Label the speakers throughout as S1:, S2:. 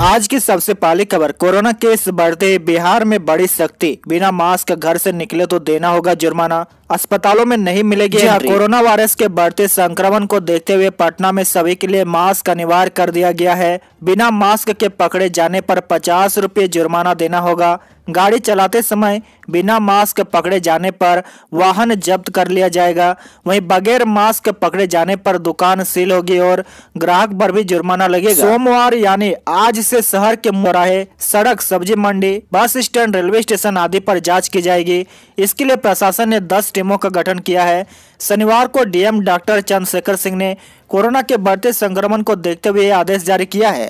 S1: आज की सबसे पहली खबर कोरोना केस बढ़ते बिहार में बड़ी सख्ती बिना मास्क घर से निकले तो देना होगा जुर्माना अस्पतालों में नहीं मिलेगी हाँ, कोरोना वायरस के बढ़ते संक्रमण को देखते हुए पटना में सभी के लिए मास्क अनिवार्य कर दिया गया है बिना मास्क के पकड़े जाने पर पचास रुपये जुर्माना देना होगा गाड़ी चलाते समय बिना मास्क पकड़े जाने पर वाहन जब्त कर लिया जाएगा वहीं बगैर मास्क पकड़े जाने पर दुकान सील होगी और ग्राहक पर भी जुर्माना लगेगा सोमवार यानी आज से शहर के मोराहे सड़क सब्जी मंडी बस स्टैंड रेलवे स्टेशन आदि पर जांच की जाएगी इसके लिए प्रशासन ने दस टीमों का गठन किया है शनिवार को डीएम डॉक्टर चंद्रशेखर सिंह ने कोरोना के बढ़ते संक्रमण को देखते हुए आदेश जारी किया है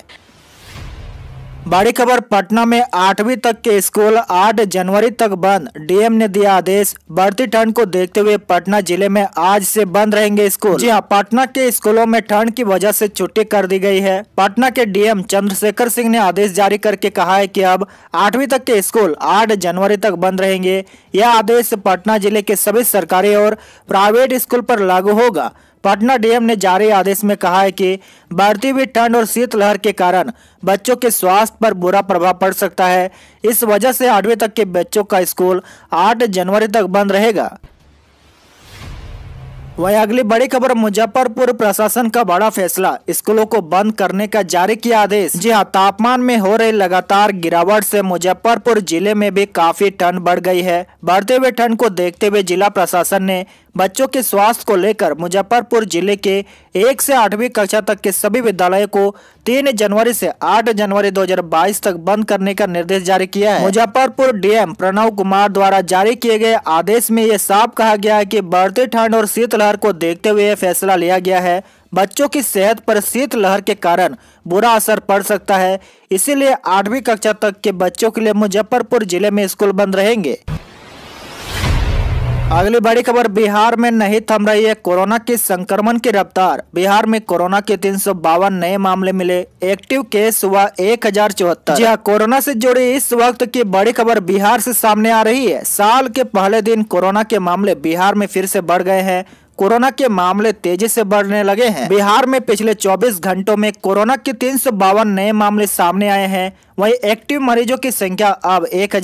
S1: बड़ी खबर पटना में आठवीं तक के स्कूल 8 जनवरी तक बंद डीएम ने दिया आदेश बढ़ती ठंड को देखते हुए पटना जिले में आज से बंद रहेंगे स्कूल जी हां पटना के स्कूलों में ठंड की वजह से छुट्टी कर दी गई है पटना के डीएम चंद्रशेखर सिंह ने आदेश जारी करके कहा है कि अब आठवीं तक के स्कूल 8 जनवरी तक बंद रहेंगे यह आदेश पटना जिले के सभी सरकारी और प्राइवेट स्कूल आरोप लागू होगा पटना डीएम ने जारी आदेश में कहा है कि बढ़ती हुई ठंड और शीतलहर के कारण बच्चों के स्वास्थ्य पर बुरा प्रभाव पड़ सकता है इस वजह से आठवीं तक के बच्चों का स्कूल 8 जनवरी तक बंद रहेगा वही अगली बड़ी खबर मुजफ्फरपुर प्रशासन का बड़ा फैसला स्कूलों को बंद करने का जारी किया आदेश जी हाँ तापमान में हो रही लगातार गिरावट से मुजफ्फरपुर जिले में भी काफी ठंड बढ़ गई है बढ़ते हुए ठंड को देखते हुए जिला प्रशासन ने बच्चों के स्वास्थ्य को लेकर मुजफ्फरपुर जिले के एक से आठवीं कक्षा तक के सभी विद्यालयों को तीन जनवरी से आठ जनवरी 2022 तक बंद करने का निर्देश जारी किया है मुजफ्फरपुर डीएम प्रणव कुमार द्वारा जारी किए गए आदेश में यह साफ कहा गया है कि बढ़ते ठंड और शीतलहर लहर को देखते हुए यह फैसला लिया गया है बच्चों की सेहत पर लहर के कारण बुरा असर पड़ सकता है इसीलिए आठवीं कक्षा तक के बच्चों के लिए मुजफ्फरपुर जिले में स्कूल बंद रहेंगे अगली बड़ी खबर बिहार में नहीं थम रही है कोरोना के संक्रमण की रफ्तार बिहार में कोरोना के तीन नए मामले मिले एक्टिव केस हुआ एक हजार चौहत्तर जी हाँ, कोरोना से जुड़ी इस वक्त की बड़ी खबर बिहार से सामने आ रही है साल के पहले दिन कोरोना के मामले बिहार में फिर से बढ़ गए हैं कोरोना के मामले तेजी से बढ़ने लगे हैं बिहार में पिछले 24 घंटों में कोरोना के तीन नए मामले सामने आए हैं वहीं एक्टिव मरीजों की संख्या अब एक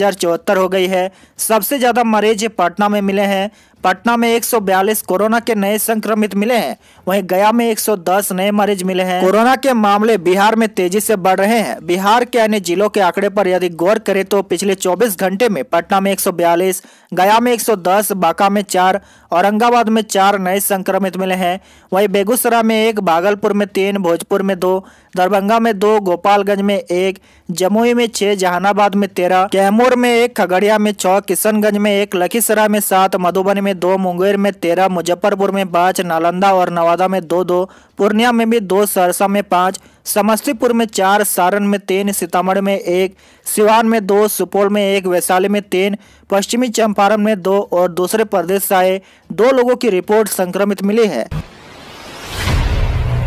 S1: हो गई है सबसे ज्यादा मरीज पटना में मिले हैं पटना में 142 कोरोना के नए संक्रमित मिले हैं वहीं गया में 110 नए मरीज मिले हैं कोरोना के मामले बिहार में तेजी से बढ़ रहे हैं बिहार के अन्य जिलों के आंकड़े पर यदि गौर करें तो पिछले 24 घंटे में पटना में 142, गया में 110, बांका में चार औरंगाबाद में चार नए संक्रमित मिले हैं वहीं बेगूसराय में एक भागलपुर में तीन भोजपुर में दो दरभंगा में दो गोपालगंज में एक जमुई में छह जहानाबाद में तेरह कैमूर में एक खगड़िया में छह किशनगंज में एक लखीसराय में सात मधुबनी में दो मुंगेर में तेरह मुजफ्फरपुर में पाँच नालंदा और नवादा में दो दो पूर्णिया में भी दो सहरसा में पाँच समस्तीपुर में चार सारण में तीन सीतामढ़ी में एक सिवान में दो सुपौल में एक वैशाली में तीन पश्चिमी चंपारण में दो और दूसरे प्रदेश से आए दो लोगों की रिपोर्ट संक्रमित मिली है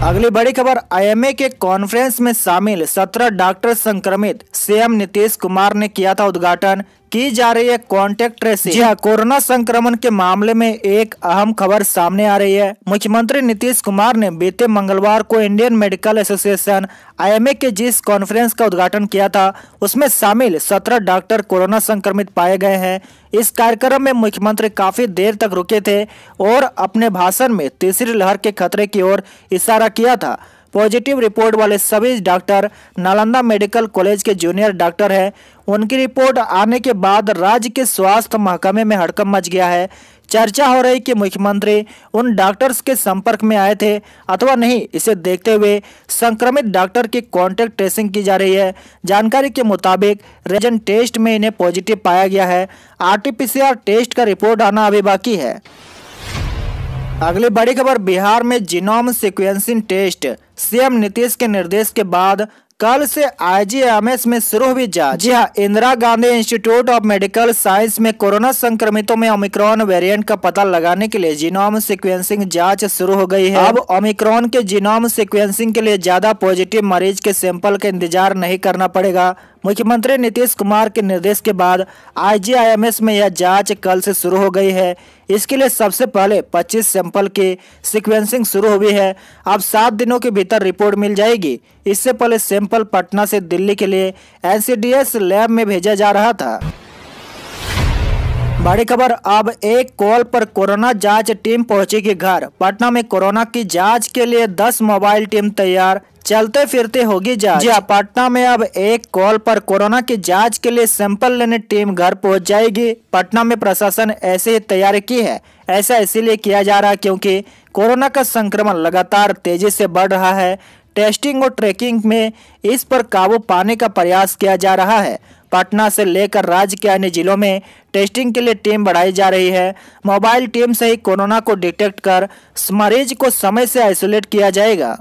S1: अगली बड़ी खबर आईएमए के कॉन्फ्रेंस में शामिल सत्रह डॉक्टर संक्रमित सीएम नीतीश कुमार ने किया था उद्घाटन की जा रही है कॉन्टेक्ट ट्रेसिंग जी हाँ कोरोना संक्रमण के मामले में एक अहम खबर सामने आ रही है मुख्यमंत्री नीतीश कुमार ने बीते मंगलवार को इंडियन मेडिकल एसोसिएशन आईएमए के जिस कॉन्फ्रेंस का उद्घाटन किया था उसमें शामिल सत्रह डॉक्टर कोरोना संक्रमित पाए गए हैं इस कार्यक्रम में मुख्यमंत्री काफी देर तक रुके थे और अपने भाषण में तीसरी लहर के खतरे की ओर इशारा किया था पॉजिटिव रिपोर्ट वाले सभी डॉक्टर नालंदा मेडिकल कॉलेज के जूनियर डॉक्टर हैं उनकी रिपोर्ट आने के बाद राज्य के स्वास्थ्य महकमे में हड़कम मच गया है चर्चा हो रही कि मुख्यमंत्री उन डॉक्टर्स के संपर्क में आए थे अथवा नहीं इसे देखते हुए संक्रमित डॉक्टर की कॉन्टेक्ट ट्रेसिंग की जा रही है जानकारी के मुताबिक रेजन टेस्ट में इन्हें पॉजिटिव पाया गया है आरटीपीसीआर टेस्ट का रिपोर्ट आना अभी बाकी है अगली बड़ी खबर बिहार में genome sequencing test CM Nitish के निर्देश के बाद कल से आईजीएमएस में शुरू हुई जांच जी हाँ Indira Gandhi institute of medical science में कोरोना संक्रमितों में ओमिक्रॉन वेरिएंट का पता लगाने के लिए जीनोम सिक्वेंसिंग जांच शुरू हो गई है अब ओमिक्रॉन के जीनोम सिक्वेंसिंग के लिए ज्यादा पॉजिटिव मरीज के सैंपल का इंतजार नहीं करना पड़ेगा मुख्यमंत्री नीतीश कुमार के निर्देश के बाद आईजीआईएमएस में यह जांच कल से शुरू हो गई है इसके लिए सबसे पहले 25 सैंपल की सीक्वेंसिंग शुरू हुई है अब सात दिनों के भीतर रिपोर्ट मिल जाएगी इससे पहले सैंपल पटना से दिल्ली के लिए एनसीडीएस लैब में भेजा जा रहा था बड़ी खबर अब एक कॉल पर कोरोना जांच टीम पहुंचेगी घर पटना में कोरोना की जांच के लिए 10 मोबाइल टीम तैयार चलते फिरते होगी जांच जी हाँ, पटना में अब एक कॉल पर कोरोना की जांच के लिए सैंपल लेने टीम घर पहुंच जाएगी पटना में प्रशासन ऐसे ही तैयारी की है ऐसा इसीलिए किया जा रहा है क्योंकि कोरोना का संक्रमण लगातार तेजी से बढ़ रहा है टेस्टिंग और ट्रैकिंग में इस पर काबू पाने का प्रयास किया जा रहा है पटना से लेकर राज्य के अन्य जिलों में टेस्टिंग के लिए टीम बढ़ाई जा रही है मोबाइल टीम से ही कोरोना को डिटेक्ट कर मरीज को समय से आइसोलेट किया जाएगा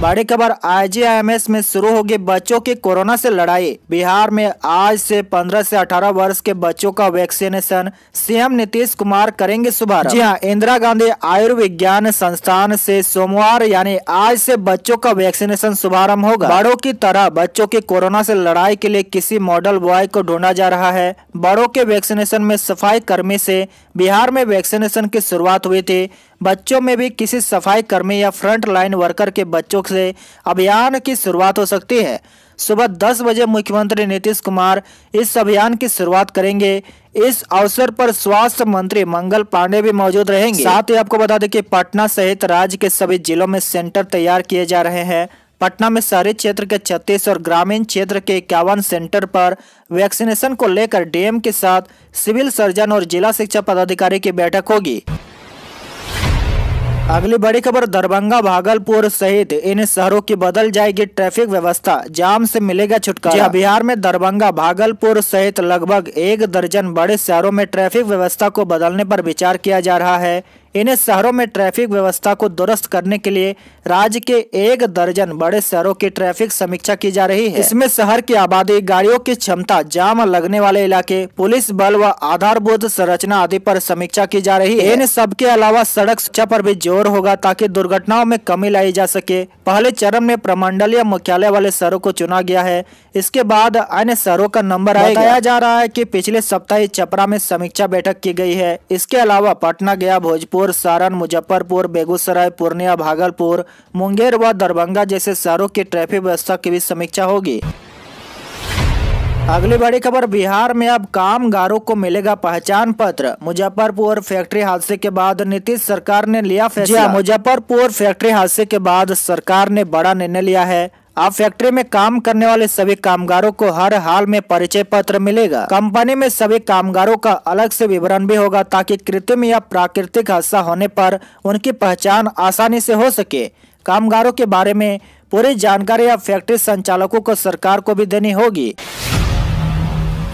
S1: बड़ी खबर आईजीआईएमएस में शुरू होगी बच्चों की कोरोना से लड़ाई बिहार में आज से 15 से 18 वर्ष के बच्चों का वैक्सीनेशन सीएम नीतीश कुमार करेंगे सुबह जी हाँ इंदिरा गांधी आयुर्विज्ञान संस्थान से सोमवार यानी आज से बच्चों का वैक्सीनेशन शुभारम्भ होगा बड़ों की तरह बच्चों की कोरोना ऐसी लड़ाई के लिए किसी मॉडल बॉय को ढूंढा जा रहा है बड़ों के वैक्सीनेशन में सफाई कर्मी ऐसी बिहार में वैक्सीनेशन की शुरुआत हुई थी बच्चों में भी किसी सफाई कर्मी या फ्रंट लाइन वर्कर के बच्चों से अभियान की शुरुआत हो सकती है सुबह 10 बजे मुख्यमंत्री नीतीश कुमार इस अभियान की शुरुआत करेंगे इस अवसर पर स्वास्थ्य मंत्री मंगल पांडे भी मौजूद रहेंगे साथ ही आपको बता दें कि पटना सहित राज्य के सभी जिलों में सेंटर तैयार किए जा रहे हैं पटना में शहरी क्षेत्र के छत्तीस और ग्रामीण क्षेत्र के इक्यावन सेंटर पर वैक्सीनेशन को लेकर डीएम के साथ सिविल सर्जन और जिला शिक्षा पदाधिकारी की बैठक होगी अगली बड़ी खबर दरभंगा भागलपुर सहित इन शहरों की बदल जाएगी ट्रैफिक व्यवस्था जाम से मिलेगा छुटकारा हाँ, बिहार में दरभंगा भागलपुर सहित लगभग एक दर्जन बड़े शहरों में ट्रैफिक व्यवस्था को बदलने पर विचार किया जा रहा है इन शहरों में ट्रैफिक व्यवस्था को दुरुस्त करने के लिए राज्य के एक दर्जन बड़े शहरों की ट्रैफिक समीक्षा की जा रही है इसमें शहर की आबादी गाड़ियों की क्षमता जाम लगने वाले इलाके पुलिस बल व आधारभूत संरचना आदि पर समीक्षा की जा रही है इन सबके अलावा सड़क सुरक्षा पर भी जोर शोर होगा ताकि दुर्घटनाओं में कमी लाई जा सके पहले चरण में प्रमंडलीय मुख्यालय वाले शहरों को चुना गया है इसके बाद अन्य शहरों का नंबर आया बताया जा रहा है कि पिछले सप्ताह चपरा में समीक्षा बैठक की गई है इसके अलावा पटना गया भोजपुर सारण मुजफ्फरपुर बेगूसराय पूर्णिया भागलपुर मुंगेर व दरभंगा जैसे शहरों की ट्रैफिक व्यवस्था की भी समीक्षा होगी अगली बड़ी खबर बिहार में अब कामगारों को मिलेगा पहचान पत्र मुजफ्फरपुर फैक्ट्री हादसे के बाद नीतीश सरकार ने लिया हाँ, फैसला मुजफ्फरपुर फैक्ट्री हादसे के बाद सरकार ने बड़ा निर्णय लिया है अब फैक्ट्री में काम करने वाले सभी कामगारों को हर हाल में परिचय पत्र मिलेगा कंपनी में सभी कामगारों का अलग से विवरण भी होगा ताकि कृत्रिम या प्राकृतिक हादसा होने पर उनकी पहचान आसानी से हो सके कामगारों के बारे में पूरी जानकारी अब फैक्ट्री संचालकों को सरकार को भी देनी होगी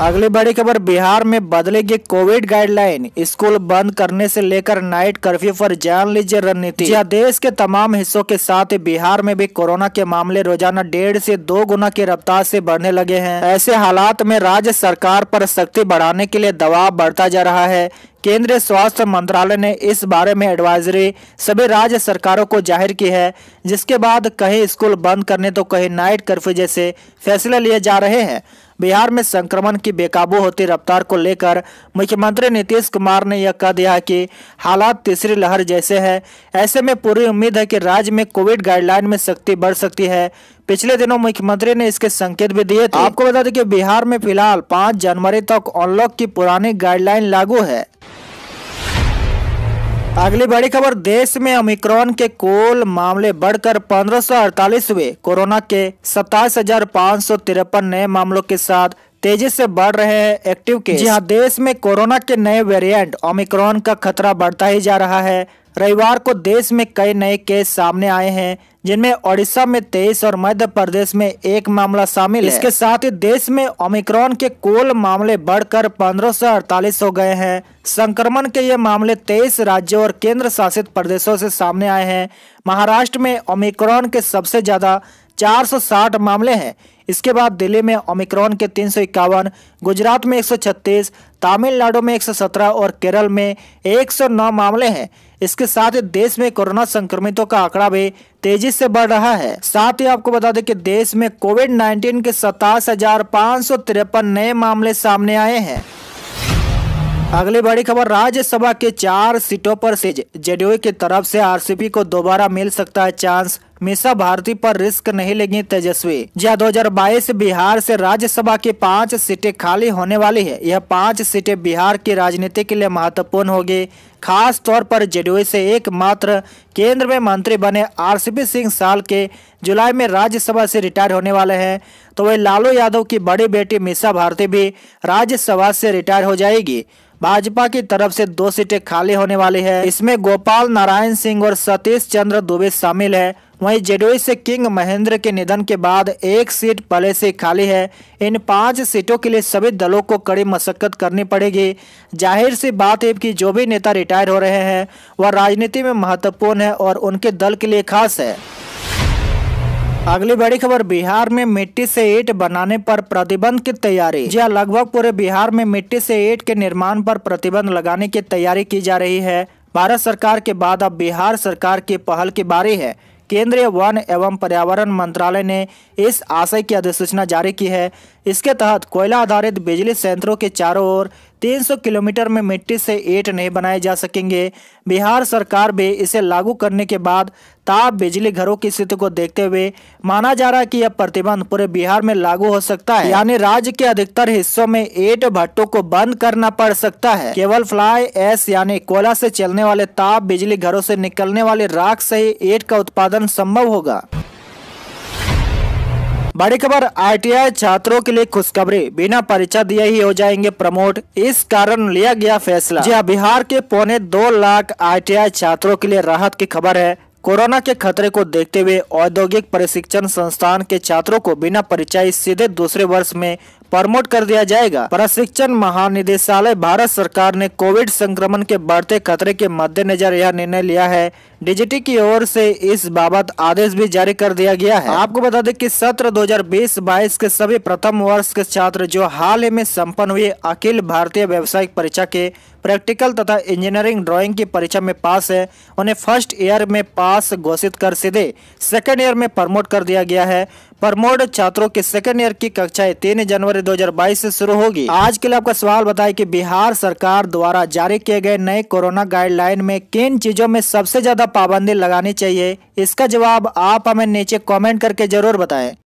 S1: अगली बड़ी खबर बिहार में बदलेगी कोविड गाइडलाइन स्कूल बंद करने से लेकर नाइट कर्फ्यू पर जान लीजिए रणनीति या देश के तमाम हिस्सों के साथ बिहार में भी कोरोना के मामले रोजाना डेढ़ से दो गुना की रफ्तार से बढ़ने लगे हैं ऐसे हालात में राज्य सरकार पर सख्ती बढ़ाने के लिए दबाव बढ़ता जा रहा है केंद्रीय स्वास्थ्य मंत्रालय ने इस बारे में एडवाइजरी सभी राज्य सरकारों को जाहिर की है जिसके बाद कहीं स्कूल बंद करने तो कहीं नाइट कर्फ्यू जैसे फैसले लिए जा रहे हैं बिहार में संक्रमण की बेकाबू होती रफ्तार को लेकर मुख्यमंत्री नीतीश कुमार ने यह कह दिया कि हालात तीसरी लहर जैसे हैं ऐसे में पूरी उम्मीद है कि राज्य में कोविड गाइडलाइन में सख्ती बढ़ सकती है पिछले दिनों मुख्यमंत्री ने इसके संकेत भी दिए थे आपको बता दें कि बिहार में फिलहाल पाँच जनवरी तक अनलॉक की पुरानी गाइडलाइन लागू है अगली बड़ी खबर देश में ओमिक्रॉन के कुल मामले बढ़कर पंद्रह हुए कोरोना के सत्ताईस हजार पाँच सौ तिरपन नए मामलों के साथ तेजी से बढ़ रहे हैं एक्टिव केस यहाँ देश में कोरोना के नए वेरिएंट ओमिक्रॉन का खतरा बढ़ता ही जा रहा है रविवार को देश में कई नए केस सामने आए हैं जिनमें ओडिशा में तेईस और मध्य प्रदेश में एक मामला शामिल है इसके साथ ही देश में ओमिक्रॉन के कुल मामले बढ़कर पंद्रह हो गए हैं संक्रमण के ये मामले तेईस राज्यों और केंद्र शासित प्रदेशों से सामने आए हैं महाराष्ट्र में ओमिक्रॉन के सबसे ज्यादा 460 मामले हैं इसके बाद दिल्ली में ओमिक्रॉन के तीन गुजरात में 136, तमिलनाडु में 117 और केरल में 109 मामले हैं इसके साथ ही देश में कोरोना संक्रमितों का आंकड़ा भी तेजी से बढ़ रहा है साथ ही आपको बता दें कि देश में कोविड 19 के सतास नए मामले सामने आए हैं अगली बड़ी खबर राज्यसभा के चार सीटों पर से जेडीयू की तरफ से आरसीपी को दोबारा मिल सकता है चांस मिसा भारती पर रिस्क नहीं लेंगी तेजस्वी जहाँ दो बिहार से राज्यसभा की पांच सीटें खाली होने वाली है यह पांच सीटें बिहार की राजनीति के लिए महत्वपूर्ण होगी खास तौर पर जेडीयू से एकमात्र केंद्र में मंत्री बने आरसीपी सिंह साल के जुलाई में राज्यसभा से रिटायर होने वाले हैं तो वह लालू यादव की बड़ी बेटी मिसा भारती भी राज्यसभा से रिटायर हो जाएगी भाजपा की तरफ से दो सीटें खाली होने वाली है इसमें गोपाल नारायण सिंह और सतीश चंद्र दुबे शामिल है वहीं जेडीयू से किंग महेंद्र के निधन के बाद एक सीट पहले से खाली है इन पांच सीटों के लिए सभी दलों को कड़ी मशक्कत करनी पड़ेगी जाहिर सी बात है कि जो भी नेता रिटायर हो रहे हैं वह राजनीति में महत्वपूर्ण है और उनके दल के लिए खास है अगली बड़ी खबर बिहार में मिट्टी से ईट बनाने पर प्रतिबंध की तैयारी जी हाँ, लगभग पूरे बिहार में मिट्टी से ईट के निर्माण पर प्रतिबंध लगाने की तैयारी की जा रही है भारत सरकार के बाद अब बिहार सरकार की पहल की बारी है केंद्रीय वन एवं पर्यावरण मंत्रालय ने इस आशय की अधिसूचना जारी की है इसके तहत कोयला आधारित बिजली संयंत्रों के चारों ओर 300 किलोमीटर में मिट्टी से ईट नहीं बनाए जा सकेंगे बिहार सरकार भी इसे लागू करने के बाद ताप बिजली घरों की स्थिति को देखते हुए माना जा रहा है कि यह प्रतिबंध पूरे बिहार में लागू हो सकता है यानी राज्य के अधिकतर हिस्सों में एट भट्टों को बंद करना पड़ सकता है केवल फ्लाई एस यानी कोयला से चलने वाले ताप बिजली घरों से निकलने वाले राख से ही एट का उत्पादन संभव होगा बड़ी खबर आईटीआई छात्रों के लिए खुशखबरी बिना परीक्षा दिए ही हो जाएंगे प्रमोट इस कारण लिया गया फैसला जी हाँ, बिहार के पौने दो लाख आईटीआई छात्रों के लिए राहत की खबर है कोरोना के खतरे को देखते हुए औद्योगिक प्रशिक्षण संस्थान के छात्रों को बिना परीक्षा सीधे दूसरे वर्ष में प्रमोट कर दिया जाएगा प्रशिक्षण महानिदेशालय भारत सरकार ने कोविड संक्रमण के बढ़ते खतरे के मद्देनजर यह निर्णय लिया है डीजीटी की ओर से इस बाबत आदेश भी जारी कर दिया गया है आपको बता दें कि सत्र 2020-22 के सभी प्रथम वर्ष के छात्र जो हाल ही में संपन्न हुए अखिल भारतीय व्यावसायिक परीक्षा के प्रैक्टिकल तथा इंजीनियरिंग ड्राइंग की परीक्षा में पास है उन्हें फर्स्ट ईयर में पास घोषित कर सीधे सेकेंड ईयर में प्रमोट कर दिया गया है प्रमोड छात्रों के सेकेंड ईयर की कक्षाएं तीन जनवरी 2022 से शुरू होगी आज के लिए आपका सवाल बताए कि बिहार सरकार द्वारा जारी किए गए नए कोरोना गाइडलाइन में किन चीजों में सबसे ज्यादा पाबंदी लगानी चाहिए इसका जवाब आप हमें नीचे कमेंट करके जरूर बताएं